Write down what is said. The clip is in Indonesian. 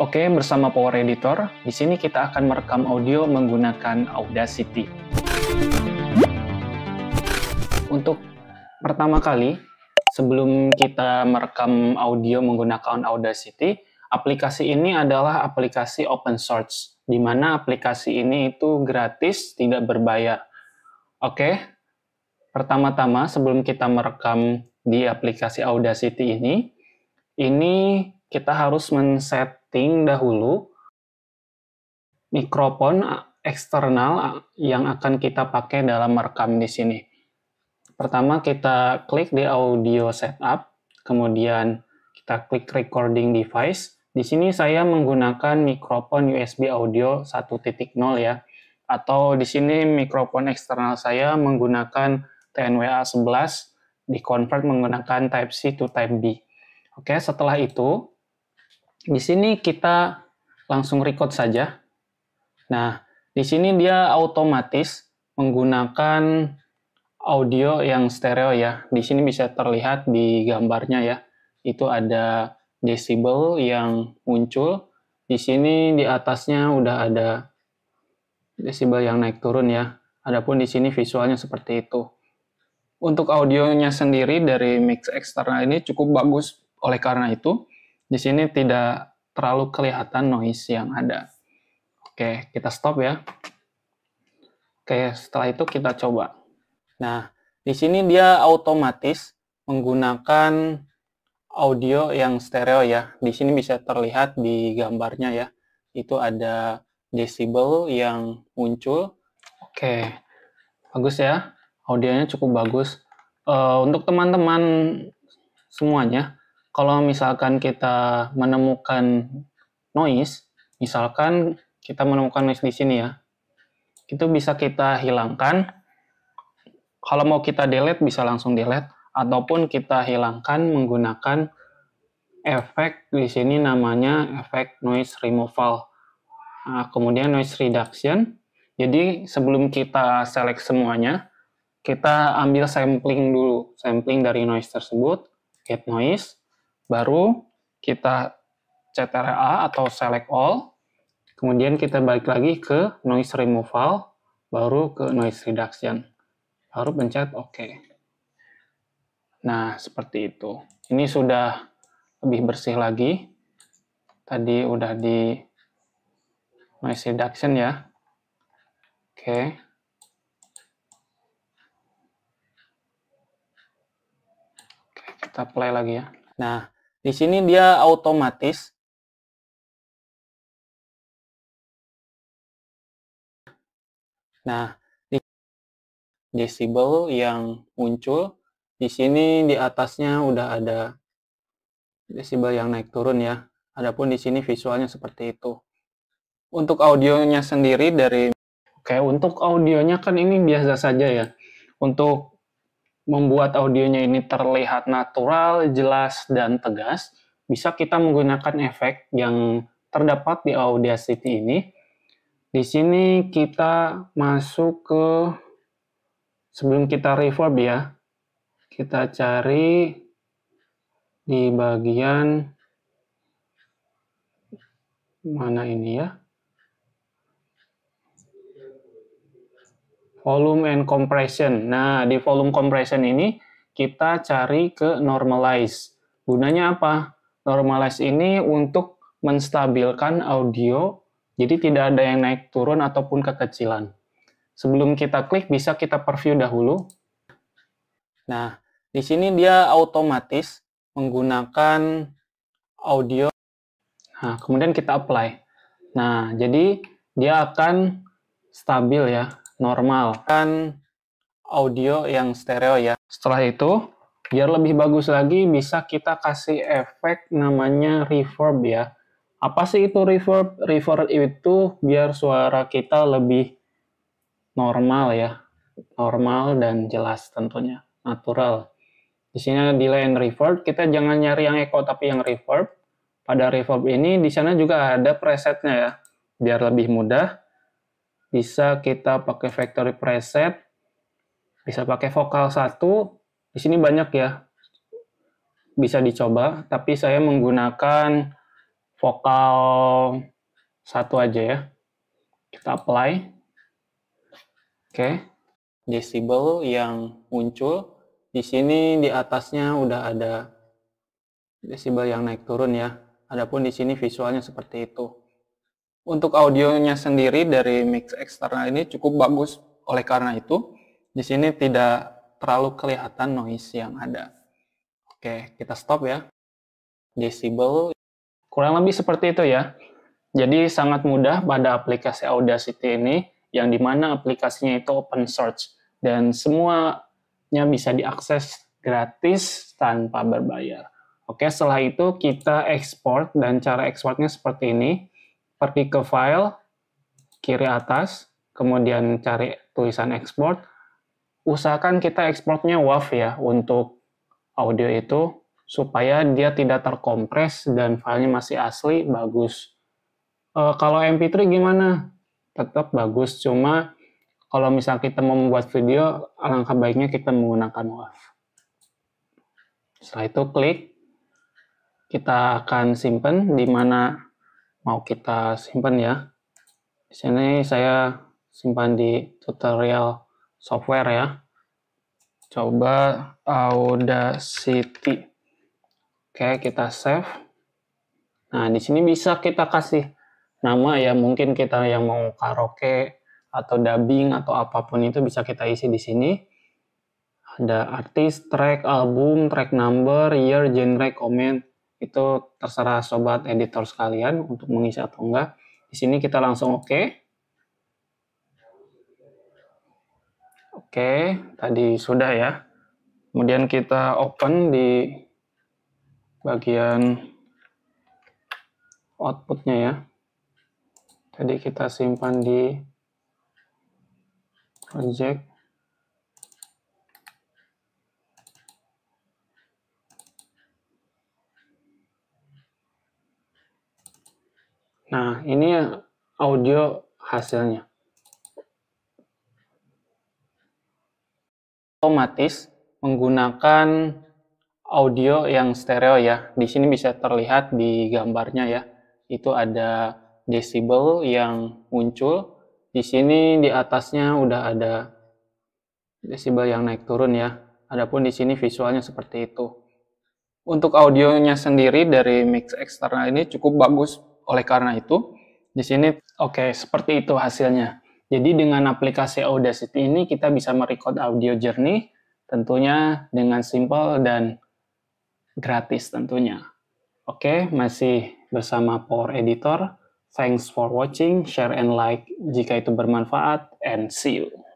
Oke, bersama Power Editor, di sini kita akan merekam audio menggunakan Audacity. Untuk pertama kali, sebelum kita merekam audio menggunakan Audacity, aplikasi ini adalah aplikasi open source, di mana aplikasi ini itu gratis, tidak berbayar. Oke, pertama-tama sebelum kita merekam di aplikasi Audacity ini, ini kita harus men-set setting dahulu mikrofon eksternal yang akan kita pakai dalam merekam di sini. Pertama kita klik di audio setup, kemudian kita klik recording device. Di sini saya menggunakan mikrofon USB audio 1.0 ya. Atau di sini mikrofon eksternal saya menggunakan TNWA 11 convert menggunakan Type C to Type B. Oke, setelah itu di sini kita langsung record saja. Nah, di sini dia otomatis menggunakan audio yang stereo ya. Di sini bisa terlihat di gambarnya ya. Itu ada desibel yang muncul. Di sini di atasnya udah ada desibel yang naik turun ya. Adapun di sini visualnya seperti itu. Untuk audionya sendiri dari mix eksternal ini cukup bagus oleh karena itu di sini tidak terlalu kelihatan noise yang ada. Oke, kita stop ya. Oke, setelah itu kita coba. Nah, di sini dia otomatis menggunakan audio yang stereo ya. Di sini bisa terlihat di gambarnya ya. Itu ada decibel yang muncul. Oke, bagus ya. Audionya cukup bagus. Uh, untuk teman-teman semuanya kalau misalkan kita menemukan noise, misalkan kita menemukan noise di sini ya, itu bisa kita hilangkan. Kalau mau kita delete, bisa langsung delete. Ataupun kita hilangkan menggunakan efek di sini namanya efek noise removal. Nah, kemudian noise reduction. Jadi sebelum kita select semuanya, kita ambil sampling dulu, sampling dari noise tersebut, get noise, baru kita CTRA atau select all, kemudian kita balik lagi ke noise removal, baru ke noise reduction, baru pencet OK. Nah, seperti itu. Ini sudah lebih bersih lagi. Tadi udah di noise reduction ya. Oke. Oke, kita play lagi ya. Nah, di sini dia otomatis Nah, decibel yang muncul di sini di atasnya udah ada decibel yang naik turun ya. Adapun di sini visualnya seperti itu. Untuk audionya sendiri dari Oke, untuk audionya kan ini biasa saja ya. Untuk membuat audionya ini terlihat natural, jelas, dan tegas, bisa kita menggunakan efek yang terdapat di Audacity ini. Di sini kita masuk ke sebelum kita reverb ya. Kita cari di bagian mana ini ya? volume and compression. Nah, di volume compression ini kita cari ke normalize. Gunanya apa? Normalize ini untuk menstabilkan audio, jadi tidak ada yang naik turun ataupun kekecilan. Sebelum kita klik, bisa kita preview dahulu. Nah, di sini dia otomatis menggunakan audio. Nah, kemudian kita apply. Nah, jadi dia akan stabil ya normal kan audio yang stereo ya setelah itu biar lebih bagus lagi bisa kita kasih efek namanya reverb ya apa sih itu reverb reverb itu biar suara kita lebih normal ya normal dan jelas tentunya natural di sini ada delay and reverb kita jangan nyari yang echo tapi yang reverb pada reverb ini di sana juga ada presetnya ya biar lebih mudah bisa kita pakai factory preset, bisa pakai vokal satu. Di sini banyak ya, bisa dicoba. Tapi saya menggunakan vokal satu aja ya. Kita apply. Oke, okay. decibel yang muncul di sini di atasnya udah ada decibel yang naik turun ya. Adapun di sini visualnya seperti itu. Untuk audionya sendiri dari mix eksternal ini cukup bagus. Oleh karena itu, di sini tidak terlalu kelihatan noise yang ada. Oke, kita stop ya. Decibel. Kurang lebih seperti itu ya. Jadi sangat mudah pada aplikasi Audacity ini, yang dimana aplikasinya itu open source. Dan semuanya bisa diakses gratis tanpa berbayar. Oke, setelah itu kita export dan cara ekspornya seperti ini pergi ke file, kiri atas, kemudian cari tulisan export. Usahakan kita exportnya WAV ya untuk audio itu supaya dia tidak terkompres dan filenya masih asli bagus. E, kalau MP3 gimana? Tetap bagus, cuma kalau misal kita mau membuat video, alangkah baiknya kita menggunakan WAV. Setelah itu klik, kita akan simpan di mana mau kita simpan ya. Di sini saya simpan di tutorial software ya. Coba Audacity. Oke, kita save. Nah, di sini bisa kita kasih nama ya, mungkin kita yang mau karaoke atau dubbing atau apapun itu bisa kita isi di sini. Ada artis, track, album, track number, year, genre, comment, itu terserah sobat editor sekalian untuk mengisi atau enggak. Di sini kita langsung oke. Okay. Oke, okay, tadi sudah ya. Kemudian kita open di bagian outputnya ya. Tadi kita simpan di project ini audio hasilnya. Otomatis menggunakan audio yang stereo ya. Di sini bisa terlihat di gambarnya ya. Itu ada desibel yang muncul. Di sini di atasnya udah ada desibel yang naik turun ya. Adapun di sini visualnya seperti itu. Untuk audionya sendiri dari mix eksternal ini cukup bagus oleh karena itu, di sini oke okay, seperti itu hasilnya. Jadi dengan aplikasi Audacity ini kita bisa merecord audio journey tentunya dengan simple dan gratis tentunya. Oke, okay, masih bersama Power Editor. Thanks for watching, share and like jika itu bermanfaat and see you.